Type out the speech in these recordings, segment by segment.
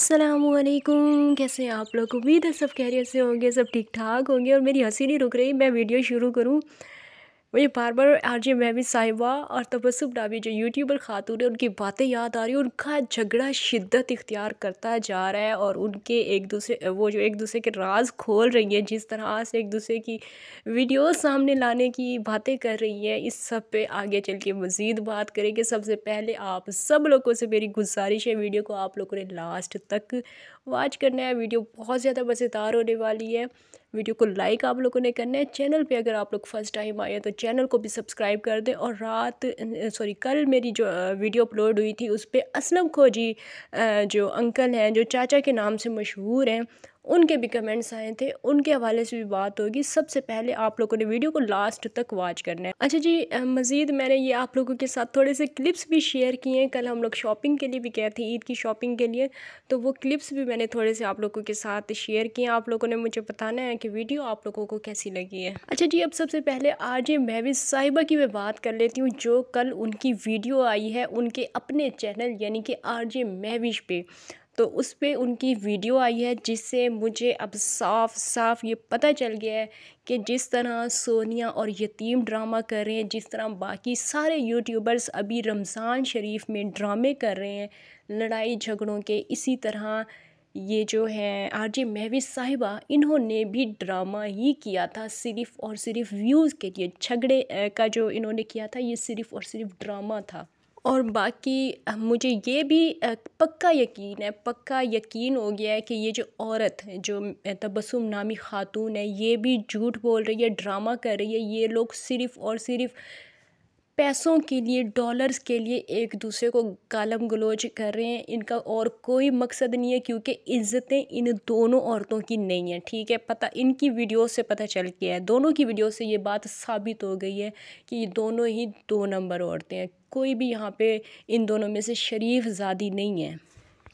असलकुम कैसे आप लोग उम्मीद है सब कैरियर से होंगे सब ठीक ठाक होंगे और मेरी हंसी नहीं रुक रही मैं वीडियो शुरू करूँ मुझे बार बार आर जे महमी साहिबा और तबसुम नामी जो यूट्यूबर खातून है उनकी बातें याद आ रही है उनका झगड़ा शिद्दत इख्तियार करता जा रहा है और उनके एक दूसरे वो जो एक दूसरे के राज खोल रही हैं जिस तरह से एक दूसरे की वीडियो सामने लाने की बातें कर रही हैं इस सब पे आगे चल के मज़ीद बात करेंगे सबसे पहले आप सब लोगों से मेरी गुजारिश है वीडियो को आप लोगों ने लास्ट तक वॉच करना है वीडियो बहुत ज़्यादा मज़ेदार होने वाली है वीडियो को लाइक आप लोगों ने करना है चैनल पे अगर आप लोग फर्स्ट टाइम आए हैं तो चैनल को भी सब्सक्राइब कर दें और रात सॉरी कल मेरी जो वीडियो अपलोड हुई थी उस पर असलम खोजी जो अंकल हैं जो चाचा के नाम से मशहूर हैं उनके भी कमेंट्स आए थे उनके हवाले से भी बात होगी सबसे पहले आप लोगों ने वीडियो को लास्ट तक वॉच करना है अच्छा जी मज़ीद मैंने ये आप लोगों के साथ थोड़े से क्लिप्स भी शेयर किए हैं कल हम लोग शॉपिंग के लिए भी गए थे ईद की शॉपिंग के लिए तो वो क्लिप्स भी मैंने थोड़े से आप लोगों के साथ शेयर किए आप लोगों ने मुझे बताना है कि वीडियो आप लोगों को कैसी लगी है अच्छा जी अब सबसे पहले आज महविज साहिबा की मैं बात कर लेती हूँ जो कल उनकी वीडियो आई है उनके अपने चैनल यानी कि आर जे महविश पे तो उस पर उनकी वीडियो आई है जिससे मुझे अब साफ साफ ये पता चल गया है कि जिस तरह सोनिया और यतीम ड्रामा कर रहे हैं जिस तरह बाकी सारे यूट्यूबर्स अभी रमज़ान शरीफ में ड्रामे कर रहे हैं लड़ाई झगड़ों के इसी तरह ये जो है आर जे महविस साहिबा इन्होंने भी ड्रामा ही किया था सिर्फ़ और सिर्फ व्यूज़ के लिए झगड़े का जो इन्होंने किया था ये सिर्फ़ और सिर्फ ड्रामा था और बाकी मुझे ये भी पक्का यकीन है पक्का यकीन हो गया है कि ये जो औरत है जो तबसुम नामी खातून है ये भी झूठ बोल रही है ड्रामा कर रही है ये लोग सिर्फ़ और सिर्फ़ पैसों के लिए डॉलर्स के लिए एक दूसरे को गालम गलोच कर रहे हैं इनका और कोई मकसद नहीं है क्योंकि इज़्ज़तें इन दोनों औरतों की नहीं है ठीक है पता इनकी वीडियो से पता चल गया है दोनों की वीडियो से ये बात साबित हो गई है कि ये दोनों ही दो नंबर औरतें हैं कोई भी यहाँ पे इन दोनों में से शरीफ ज़ादी नहीं है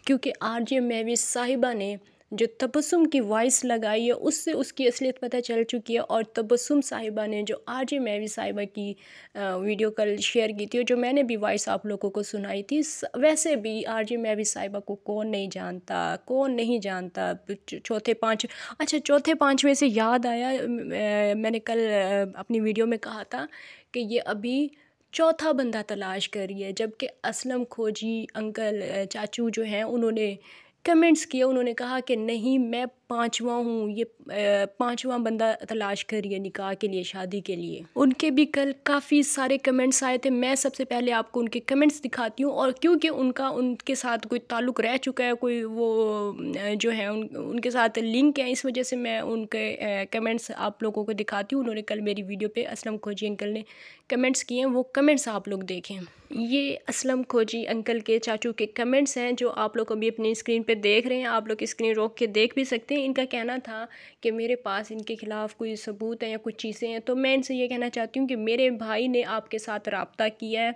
क्योंकि आर जे साहिबा ने जो तबसुम की वॉइस लगाई है उससे उसकी असलियत पता चल चुकी है और तबसुम साहिबा ने जो आज मैवी साहिबा की वीडियो कल शेयर की थी और जो मैंने भी वॉइस आप लोगों को सुनाई थी वैसे भी आर मैवी साहिबा को कौन नहीं जानता कौन नहीं जानता चौथे पाँच अच्छा चौथे में से याद आया मैंने कल अपनी वीडियो में कहा था कि ये अभी चौथा बंदा तलाश कर रही है जबकि असलम खोजी अंकल चाचू जो हैं उन्होंने कमेंट्स किए उन्होंने कहा कि नहीं मैं पाँचवा हूँ ये पाँचवा बंदा तलाश कर रही है निकाह के लिए शादी के लिए उनके भी कल काफ़ी सारे कमेंट्स आए थे मैं सबसे पहले आपको उनके कमेंट्स दिखाती हूँ और क्योंकि उनका उनके साथ कोई ताल्लुक रह चुका है कोई वो जो है उन उनके साथ लिंक है इस वजह से मैं उनके कमेंट्स आप लोगों को दिखाती हूँ उन्होंने कल मेरी वीडियो पर असलम खोजी अंकल ने कमेंट्स किए हैं वो कमेंट्स आप लोग देखें ये असलम खोजी अंकल के चाचू के कमेंट्स हैं जो आप लोग अभी अपनी स्क्रीन पर देख रहे हैं आप लोग स्क्रीन रोक के देख भी सकते हैं एक्चुअली इनका कहना था कि मेरे पास इनके खिलाफ कोई सबूत है या कुछ चीज़ें हैं तो मैं इनसे ये कहना चाहती हूँ कि मेरे भाई ने आपके साथ रबता किया है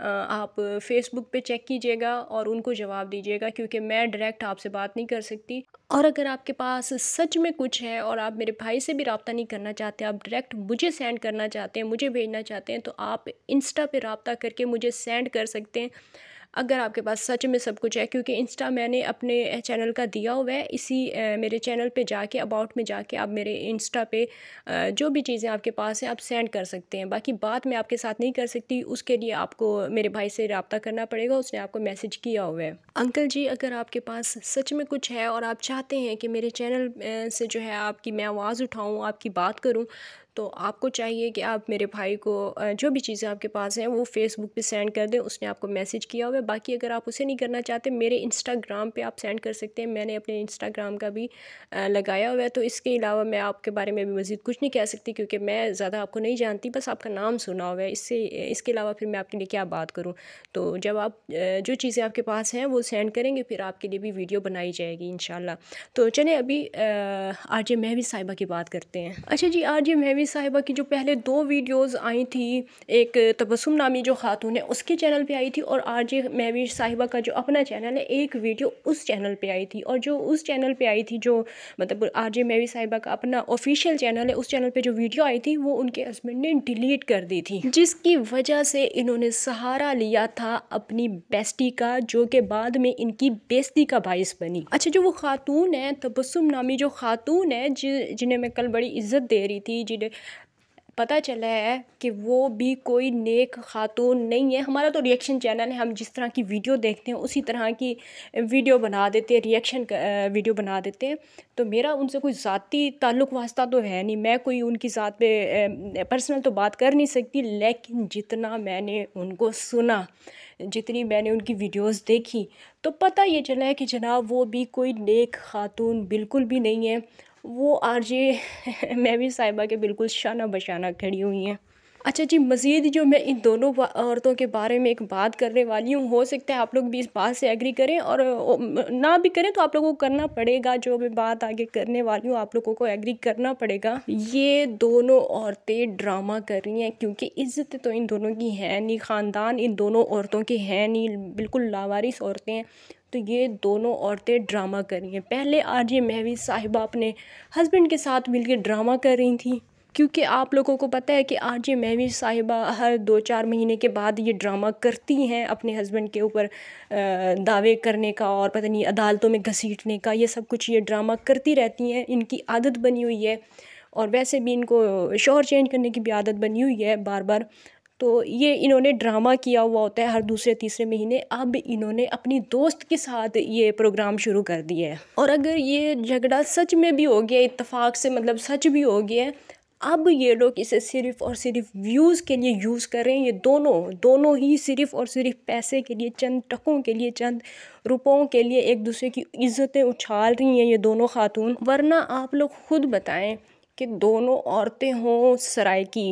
आप फेसबुक पे चेक कीजिएगा और उनको जवाब दीजिएगा क्योंकि मैं डायरेक्ट आपसे बात नहीं कर सकती और अगर आपके पास सच में कुछ है और आप मेरे भाई से भी रबता नहीं करना चाहते आप डायरेक्ट मुझे सेंड करना चाहते हैं मुझे भेजना चाहते हैं तो आप इंस्टा पे रबता करके मुझे सेंड कर सकते हैं अगर आपके पास सच में सब कुछ है क्योंकि इंस्टा मैंने अपने चैनल का दिया हुआ है इसी मेरे चैनल पे जाके अबाउट में जाके आप मेरे इंस्टा पे जो भी चीज़ें आपके पास हैं आप सेंड कर सकते हैं बाकी बात मैं आपके साथ नहीं कर सकती उसके लिए आपको मेरे भाई से रबता करना पड़ेगा उसने आपको मैसेज किया हुआ है अंकल जी अगर आपके पास सच में कुछ है और आप चाहते हैं कि मेरे चैनल से जो है आपकी मैं आवाज़ उठाऊँ आपकी बात करूँ तो आपको चाहिए कि आप मेरे भाई को जो भी चीज़ें आपके पास हैं वो फेसबुक पे सेंड कर दें उसने आपको मैसेज किया हुआ है बाकी अगर आप उसे नहीं करना चाहते मेरे इंस्टाग्राम पे आप सेंड कर सकते हैं मैंने अपने इंस्टाग्राम का भी लगाया हुआ है तो इसके अलावा मैं आपके बारे में भी मज़ीद कुछ नहीं कह सकती क्योंकि मैं ज़्यादा आपको नहीं जानती बस आपका नाम सुना हुआ है इससे इसके अलावा फिर मैं आपके लिए क्या बात करूँ तो जब आप जो चीज़ें आपके पास हैं वो सेंड करेंगे फिर आपके लिए भी वीडियो बनाई जाएगी इन तो चले अभी आर जे महवी साहिबा की बात करते हैं अच्छा जी आर जे महवी मौलवी साहिबा की जो पहले दो वीडियोस आई थी एक तबसम नामी जो खातून है उसके चैनल पे आई थी और आज महवीर साहिबा का जो अपना चैनल है एक वीडियो उस चैनल पे आई थी और जो उस चैनल पे आई थी जो मतलब आर जे महवीर साहिबा का अपना ऑफिशियल चैनल है उस चैनल पे जो वीडियो आई थी वो उनके हस्बैंड ने डिलीट कर दी थी जिसकी वजह से इन्होंने सहारा लिया था अपनी बेस्टी का जो कि बाद में इनकी बेस्ती का बायस बनी अच्छा जो वो खातून है तबसुम नामी जो खातून है जिन्हें मैं कल बड़ी इज्जत दे रही थी जिन्हें पता चला है कि वो भी कोई नेक खातून नहीं है हमारा तो रिएक्शन चैनल है हम जिस तरह की वीडियो देखते हैं उसी तरह की वीडियो बना देते हैं रिएक्शन वीडियो बना देते हैं तो मेरा उनसे कोई ज़ाती ताल्लुक़ वास्ता तो है नहीं मैं कोई उनकी ज़ात पे पर्सनल तो बात कर नहीं सकती लेकिन जितना मैंने उनको सुना जितनी मैंने उनकी वीडियोज़ देखी तो पता ये चला है कि जनाब वो भी कोई नेक खातून बिल्कुल भी नहीं है वो आरजे भी साहिबा के बिल्कुल शाना बशाना खड़ी हुई हैं अच्छा जी मज़ीद जो मैं इन दोनों औरतों के बारे में एक बात करने वाली हूँ हो सकता है आप लोग भी इस बात से एग्री करें और ना भी करें तो आप लोगों को करना पड़ेगा जो मैं बात आगे करने वाली हूँ आप लोगों को एग्री करना पड़ेगा ये दोनों औरतें ड्रामा कर रही हैं क्योंकि इज्जत तो इन दोनों की है नहीं ख़ानदान इन दोनों औरतों की हैं नहीं बिल्कुल लावारिस औरतें तो ये दोनों औरतें ड्रामा कर रही हैं पहले आज ये महवी साहिबा अपने हस्बैंड के साथ मिलकर ड्रामा कर रही थी क्योंकि आप लोगों को पता है कि आज ये महवी साहिबा हर दो चार महीने के बाद ये ड्रामा करती हैं अपने हस्बैंड के ऊपर दावे करने का और पता नहीं अदालतों में घसीटने का ये सब कुछ ये ड्रामा करती रहती हैं इनकी आदत बनी हुई है और वैसे भी इनको शोर चेंज करने की भी आदत बनी हुई है बार बार तो ये इन्होंने ड्रामा किया हुआ होता है हर दूसरे तीसरे महीने अब इन्होंने अपनी दोस्त के साथ ये प्रोग्राम शुरू कर दिया है और अगर ये झगड़ा सच में भी हो गया इतफाक़ से मतलब सच भी हो गया अब ये लोग इसे सिर्फ़ और सिर्फ व्यूज़ के लिए यूज़ कर रहे हैं ये दोनों दोनों ही सिर्फ़ और सिर्फ पैसे के लिए चंद टकों के लिए चंद रुपयों के लिए एक दूसरे की इज़्ज़तें उछाल रही हैं ये दोनों खातून वरना आप लोग खुद बताएं कि दोनों औरतें हों सराय की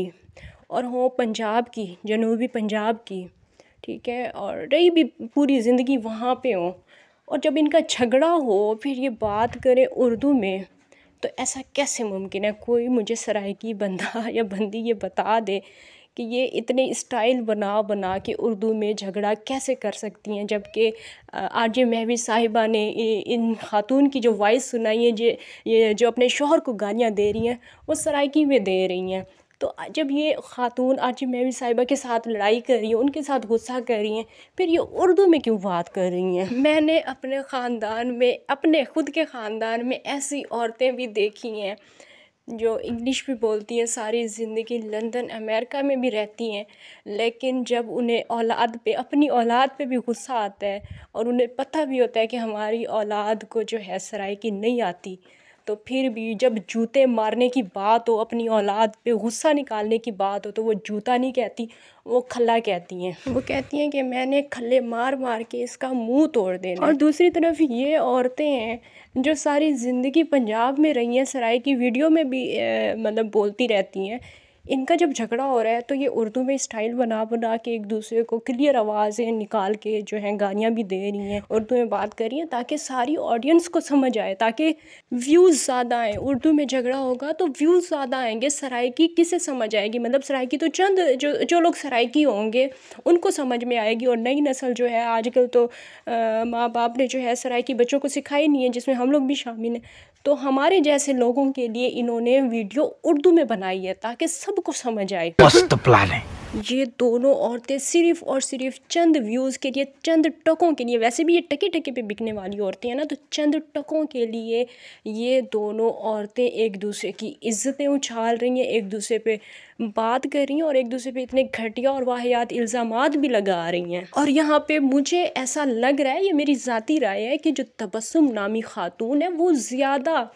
और हों पंजाब की जनूबी पंजाब की ठीक है और रही भी पूरी ज़िंदगी वहाँ पे हो और जब इनका झगड़ा हो फिर ये बात करें उर्दू में तो ऐसा कैसे मुमकिन है कोई मुझे की बंदा या बंदी ये बता दे कि ये इतने स्टाइल बना बना के उर्दू में झगड़ा कैसे कर सकती हैं जबकि आर जे महवी साहिबा ने इन खातून की जो वॉइस सुनाई है जे ये जो अपने शोहर को गालियाँ दे रही हैं वो सरायकी में दे रही हैं तो जब ये ख़ातून आज मैं भी साहिबा के साथ लड़ाई कर रही हैं उनके साथ गुस्सा कर रही हैं फिर ये उर्दू में क्यों बात कर रही हैं मैंने अपने ख़ानदान में अपने ख़ुद के ख़ानदान में ऐसी औरतें भी देखी हैं जो इंग्लिश भी बोलती हैं सारी ज़िंदगी लंदन अमेरिका में भी रहती हैं लेकिन जब उन्हें औलाद पे अपनी औलाद पे भी गुस्सा आता है और उन्हें पता भी होता है कि हमारी औलाद को जो है सराय की नहीं आती तो फिर भी जब जूते मारने की बात हो अपनी औलाद पे गुस्सा निकालने की बात हो तो वो जूता नहीं कहती वो खला कहती हैं वो कहती हैं कि मैंने खले मार मार के इसका मुंह तोड़ देना और दूसरी तरफ ये औरतें हैं जो सारी ज़िंदगी पंजाब में रही हैं सराय की वीडियो में भी मतलब बोलती रहती हैं इनका जब झगड़ा हो रहा है तो ये उर्दू में स्टाइल बना बना के एक दूसरे को क्लियर आवाज़ें निकाल के जो है गालियाँ भी दे रही हैं उर्दू में बात कर रही हैं ताकि सारी ऑडियंस को समझ आए ताकि व्यूज़ ज़्यादा आएँ उर्दू में झगड़ा होगा तो व्यूज़ ज़्यादा आएंगे सरायकी किसे समझ आएगी मतलब सरायकी तो चंद जो जो लोग सरायकी होंगे उनको समझ में आएगी और नई नस्ल जो है आजकल तो माँ बाप ने जो है सरायकी बच्चों को सिखाई नहीं है जिसमें हम लोग भी शामिल हैं तो हमारे जैसे लोगों के लिए इन्होंने वीडियो उर्दू में बनाई है ताकि सबको समझ आए मस्त प्लान है ये दोनों औरतें सिर्फ और सिर्फ चंद व्यूज़ के लिए चंद टकों के लिए वैसे भी ये टके टके पे बिकने वाली औरतें हैं ना तो चंद टकों के लिए ये दोनों औरतें एक दूसरे की इज्जतें उछाल रही हैं एक दूसरे पे बात कर रही हैं और एक दूसरे पे इतने घटिया और वाहियात इल्ज़ाम भी लगा रही हैं और यहाँ पर मुझे ऐसा लग रहा है ये मेरी ज़ाती राय है कि जो तबसम नामी खातून है वो ज़्यादा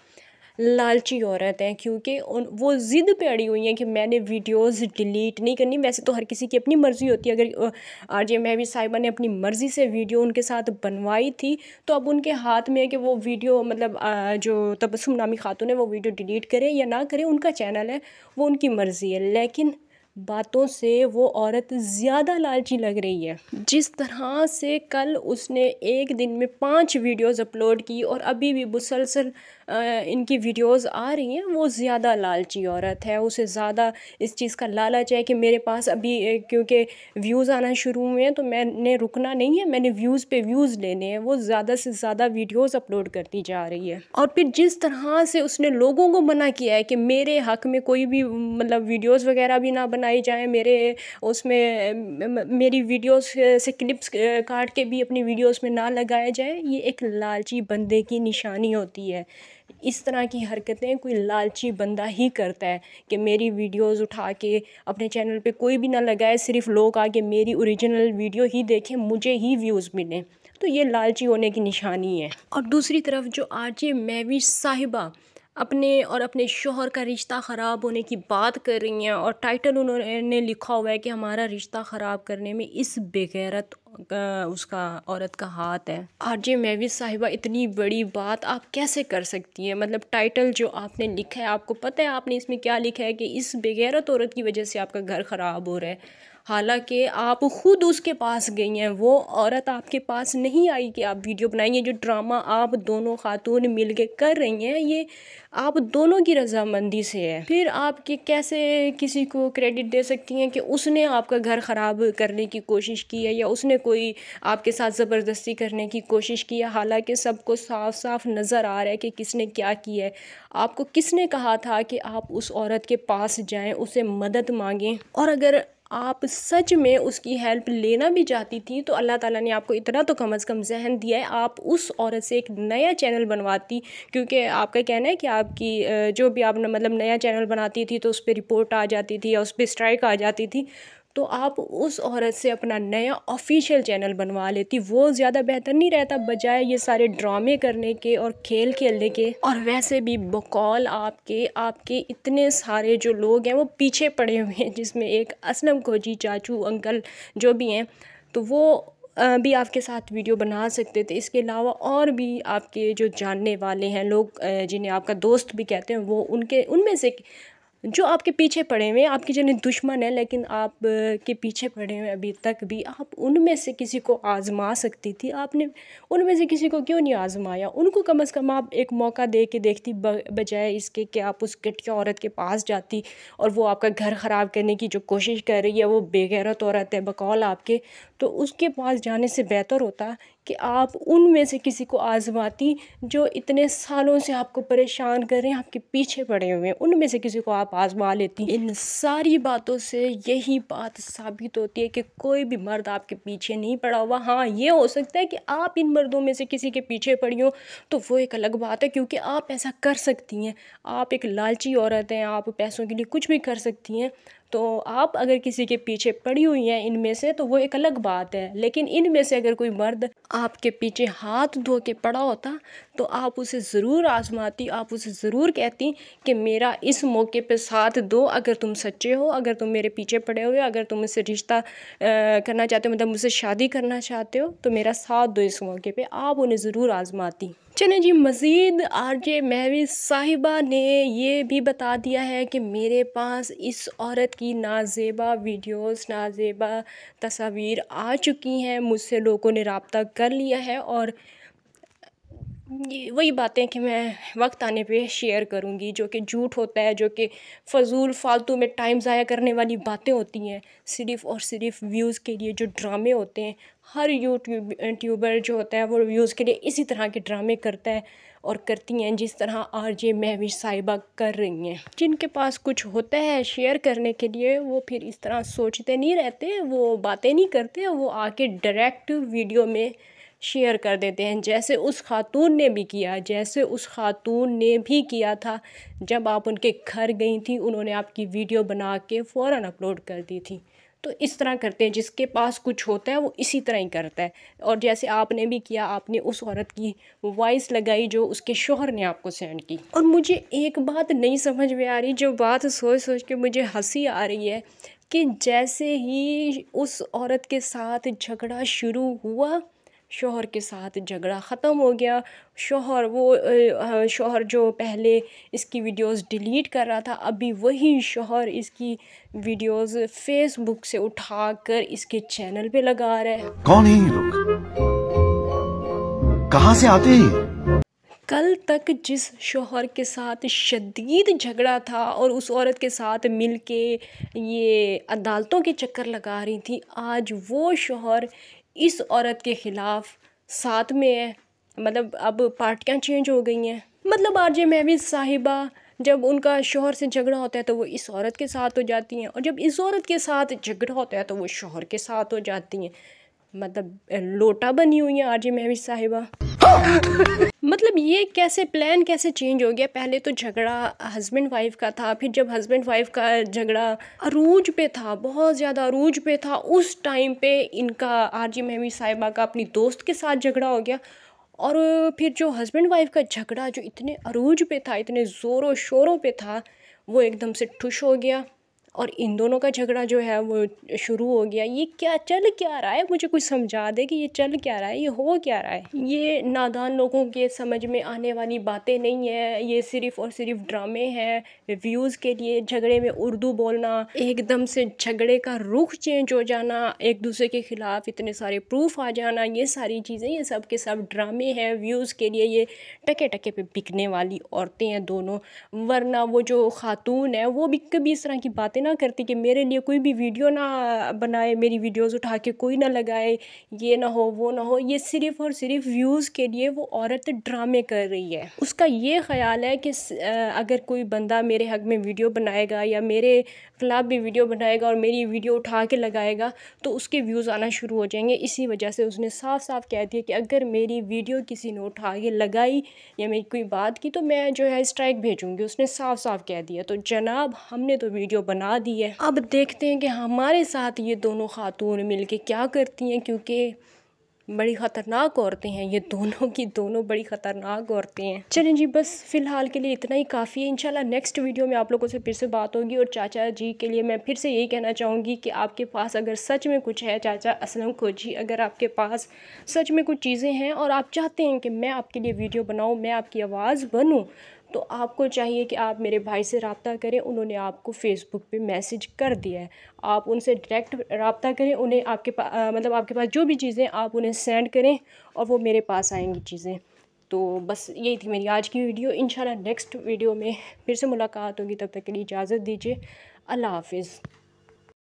लालची औरत हैं क्योंकि उन वो ज़िद पे अड़ी हुई हैं कि मैंने वीडियोस डिलीट नहीं करनी वैसे तो हर किसी की अपनी मर्ज़ी होती है अगर आर जे महवी साहिबा ने अपनी मर्ज़ी से वीडियो उनके साथ बनवाई थी तो अब उनके हाथ में है कि वो वीडियो मतलब जो तबसम नामी खातून है वो वीडियो डिलीट करें या ना करें उनका चैनल है वो उनकी मर्ज़ी है लेकिन बातों से वो औरत ज़्यादा लालची लग रही है जिस तरह से कल उसने एक दिन में पांच वीडियोस अपलोड की और अभी भी मुसलसल इनकी वीडियोस आ रही हैं वो ज़्यादा लालची औरत है उसे ज़्यादा इस चीज़ का लालच है कि मेरे पास अभी क्योंकि व्यूज़ आना शुरू हुए हैं तो मैंने रुकना नहीं है मैंने व्यूज़ पे व्यूज़ लेने हैं वो ज़्यादा से ज़्यादा वीडियोज़ अपलोड करती जा रही है और फिर जिस तरह से उसने लोगों को मना किया है कि मेरे हक में कोई भी मतलब वीडियोज़ वगैरह भी ना बना बनाई जाए मेरे उसमें मेरी वीडियोस से क्लिप्स काट के भी अपनी वीडियोस में ना लगाया जाए ये एक लालची बंदे की निशानी होती है इस तरह की हरकतें कोई लालची बंदा ही करता है कि मेरी वीडियोस उठा के अपने चैनल पे कोई भी ना लगाए सिर्फ लोग आके मेरी ओरिजिनल वीडियो ही देखें मुझे ही व्यूज़ मिलें तो ये लालची होने की निशानी है और दूसरी तरफ जो आज ये मैवी साहिबा अपने और अपने शोहर का रिश्ता ख़राब होने की बात कर रही हैं और टाइटल उन्होंने लिखा हुआ है कि हमारा रिश्ता ख़राब करने में इस बेगैरत उसका औरत का हाथ है आर जे मेविस साहिबा इतनी बड़ी बात आप कैसे कर सकती हैं मतलब टाइटल जो आपने लिखा है आपको पता है आपने इसमें क्या लिखा है कि इस बेगैरत औरत की वजह से आपका घर ख़राब हो रहा है हालांकि आप ख़ुद उसके पास गई हैं वो औरत आपके पास नहीं आई कि आप वीडियो बनाइए जो ड्रामा आप दोनों खातून मिल के कर रही हैं ये आप दोनों की रजामंदी से है फिर आप कि कैसे किसी को क्रेडिट दे सकती हैं कि उसने आपका घर ख़राब करने की कोशिश की है या उसने कोई आपके साथ ज़बरदस्ती करने की कोशिश की है हालांकि सबको साफ साफ नज़र आ रहा है कि किसने क्या किया है आपको किसने कहा था कि आप उस औरत के पास जाएं उसे मदद मांगें और अगर आप सच में उसकी हेल्प लेना भी चाहती थी तो अल्लाह ताला ने आपको इतना तो कम अज़ कम जहन दिया है आप उस औरत से एक नया चैनल बनवाती क्योंकि आपका कहना है कि आपकी जो भी आप मतलब नया चैनल बनाती थी तो उस पर रिपोर्ट आ जाती थी या उस पर स्ट्राइक आ जाती थी तो आप उस औरत से अपना नया ऑफिशियल चैनल बनवा लेती वो ज़्यादा बेहतर नहीं रहता बजाय ये सारे ड्रामे करने के और खेल खेलने के और वैसे भी बकौल आपके आपके इतने सारे जो लोग हैं वो पीछे पड़े हुए हैं जिसमें एक असलम खोजी चाचू अंकल जो भी हैं तो वो भी आपके साथ वीडियो बना सकते थे इसके अलावा और भी आपके जो जानने वाले हैं लोग जिन्हें आपका दोस्त भी कहते हैं वो उनके उनमें से जो आपके पीछे पड़े हुए हैं आपके जने दुश्मन हैं लेकिन आप के पीछे पड़े हुए अभी तक भी आप उनमें से किसी को आज़मा सकती थी आपने उनमें से किसी को क्यों नहीं आज़माया उनको कम अज़ कम आप एक मौका दे के देखती बजाय इसके कि आप उस घटिया औरत के पास जाती और वो आपका घर ख़राब करने की जो कोशिश कर रही है वो बेगैरत औरत है बकौल आपके तो उसके पास जाने से बेहतर होता कि आप उनमें से किसी को आज़माती जो इतने सालों से आपको परेशान कर रहे हैं आपके पीछे पड़े हुए हैं उनमें से किसी को आप आज़मा लेती इन सारी बातों से यही बात साबित होती है कि कोई भी मर्द आपके पीछे नहीं पड़ा हुआ हाँ ये हो सकता है कि आप इन मर्दों में से किसी के पीछे पड़ी हो तो वो एक अलग बात है क्योंकि आप ऐसा कर सकती हैं आप एक लालची औरत हैं आप पैसों के लिए कुछ भी कर सकती हैं तो आप अगर किसी के पीछे पड़ी हुई हैं इनमें से तो वो एक अलग बात है लेकिन इनमें से अगर कोई मर्द आपके पीछे हाथ धो के पड़ा होता तो आप उसे ज़रूर आजमाती आप उसे ज़रूर कहती कि मेरा इस मौके पे साथ दो अगर तुम सच्चे हो अगर तुम मेरे पीछे पड़े हुए अगर तुम मुझसे रिश्ता करना चाहते हो मतलब मुझसे शादी करना चाहते हो तो मेरा साथ दो इस मौके पर आप उन्हें ज़रूर आजमाती चलें जी मज़ीद आर जे महवी साहिबा ने यह भी बता दिया है कि मेरे पास इस औरत की नाजेबा वीडियोस नाजेबा तस्वीर आ चुकी हैं मुझसे लोगों ने रबता कर लिया है और वही बातें कि मैं वक्त आने पे शेयर करूँगी जो कि झूठ होता है जो कि फजूल फालतू में टाइम ज़ाया करने वाली बातें होती हैं सिर्फ़ और सिर्फ व्यूज़ के लिए जो ड्रामे होते हैं हर यूट्यूब ट्यूबर जो होता है वो व्यूज़ के लिए इसी तरह के ड्रामे करता है और करती हैं जिस तरह आर जे महविश साहिबा कर रही हैं जिनके पास कुछ होता है शेयर करने के लिए वो फिर इस तरह सोचते नहीं रहते वो बातें नहीं करते वो आके डायरेक्ट वीडियो में शेयर कर देते हैं जैसे उस खातून ने भी किया जैसे उस खातून ने भी किया था जब आप उनके घर गई थी उन्होंने आपकी वीडियो बना के फ़ौर अपलोड कर दी थी तो इस तरह करते हैं जिसके पास कुछ होता है वो इसी तरह ही करता है और जैसे आपने भी किया आपने उस औरत की वॉइस लगाई जो उसके शोहर ने आपको सेंड की और मुझे एक बात नहीं समझ में आ रही जो बात सोच सोच के मुझे हंसी आ रही है कि जैसे ही उस औरत के साथ झगड़ा शुरू हुआ शोहर के साथ झगड़ा ख़त्म हो गया शोहर वो शोहर जो पहले इसकी वीडियोस डिलीट कर रहा था अभी वही शोहर इसकी वीडियोस फेसबुक से उठाकर इसके चैनल पे लगा रहा है कौन है ये लोग कहाँ से आते हैं कल तक जिस शोहर के साथ शदीद झगड़ा था और उस औरत के साथ मिल के ये अदालतों के चक्कर लगा रही थी आज वो शोहर इस औरत के ख़िलाफ़ साथ में है मतलब अब पार्टियाँ चेंज हो गई हैं मतलब आर जे महविज साहिबा जब उनका शोहर से झगड़ा होता है तो वो इस औरत के साथ हो जाती हैं और जब इस औरत के साथ झगड़ा होता है तो वो शोहर के साथ हो जाती हैं मतलब लोटा बनी हुई हैं आर जे महविज साहिबा हाँ। ये कैसे प्लान कैसे चेंज हो गया पहले तो झगड़ा हस्बैंड वाइफ का था फिर जब हस्बैंड वाइफ का झगड़ा अरूज पे था बहुत ज़्यादा अरूज पे था उस टाइम पे इनका आर जी महमी साहिबा का अपनी दोस्त के साथ झगड़ा हो गया और फिर जो हस्बैंड वाइफ का झगड़ा जो इतने अरूज पे था इतने ज़ोरों शोरों पे था वो एकदम से ठुश हो गया और इन दोनों का झगड़ा जो है वो शुरू हो गया ये क्या चल क्या रहा है मुझे कुछ समझा दे कि ये चल क्या रहा है ये हो क्या रहा है ये नादान लोगों के समझ में आने वाली बातें नहीं है ये सिर्फ़ और सिर्फ ड्रामे हैं व्यूज़ के लिए झगड़े में उर्दू बोलना एकदम से झगड़े का रुख चेंज हो जाना एक दूसरे के ख़िलाफ़ इतने सारे प्रूफ आ जाना ये सारी चीज़ें ये सब के सब ड्रामे हैं व्यूज़ के लिए ये टके टके पे बिकने वाली औरतें हैं दोनों वरना वो जो खातून है वो भी कभी इस तरह की बातें ना करती कि मेरे लिए कोई भी वीडियो ना बनाए मेरी वीडियोस उठा के कोई ना लगाए ये ना हो वो ना हो ये सिर्फ़ और सिर्फ व्यूज़ के लिए वो औरत ड्रामे कर रही है उसका ये ख्याल है कि अगर कोई बंदा मेरे हक में वीडियो बनाएगा या मेरे ख़िलाफ़ भी वीडियो बनाएगा और मेरी वीडियो उठा के लगाएगा तो उसके व्यूज़ आना शुरू हो जाएंगे इसी वजह से उसने साफ साफ कह दिया कि अगर मेरी वीडियो किसी ने उठा के लगाई या मेरी कोई बात की तो मैं जो है स्ट्राइक भेजूँगी उसने साफ साफ कह दिया तो जनाब हमने तो वीडियो बना करा दी है अब देखते हैं कि हमारे साथ ये दोनों खातून मिल के क्या करती हैं क्योंकि बड़ी ख़तरनाक औरतें हैं ये दोनों की दोनों बड़ी ख़तरनाक औरतें हैं चलें जी बस फ़िलहाल के लिए इतना ही काफ़ी है इंशाल्लाह नेक्स्ट वीडियो में आप लोगों से फिर से बात होगी और चाचा जी के लिए मैं फिर से यही कहना चाहूँगी कि आपके पास अगर सच में कुछ है चाचा असलम खोजी अगर आपके पास सच में कुछ चीज़ें हैं और आप चाहते हैं कि मैं आपके लिए वीडियो बनाऊँ मैं आपकी आवाज़ बनूँ तो आपको चाहिए कि आप मेरे भाई से रबता करें उन्होंने आपको फ़ेसबुक पे मैसेज कर दिया है आप उनसे डायरेक्ट रबता करें उन्हें आपके पास मतलब आपके पास जो भी चीज़ें आप उन्हें सेंड करें और वो मेरे पास आएंगी चीज़ें तो बस यही थी मेरी आज की वीडियो इन नेक्स्ट वीडियो में फिर से मुलाकात होगी तब तक के लिए इजाज़त दीजिए अल्लाह हाफिज़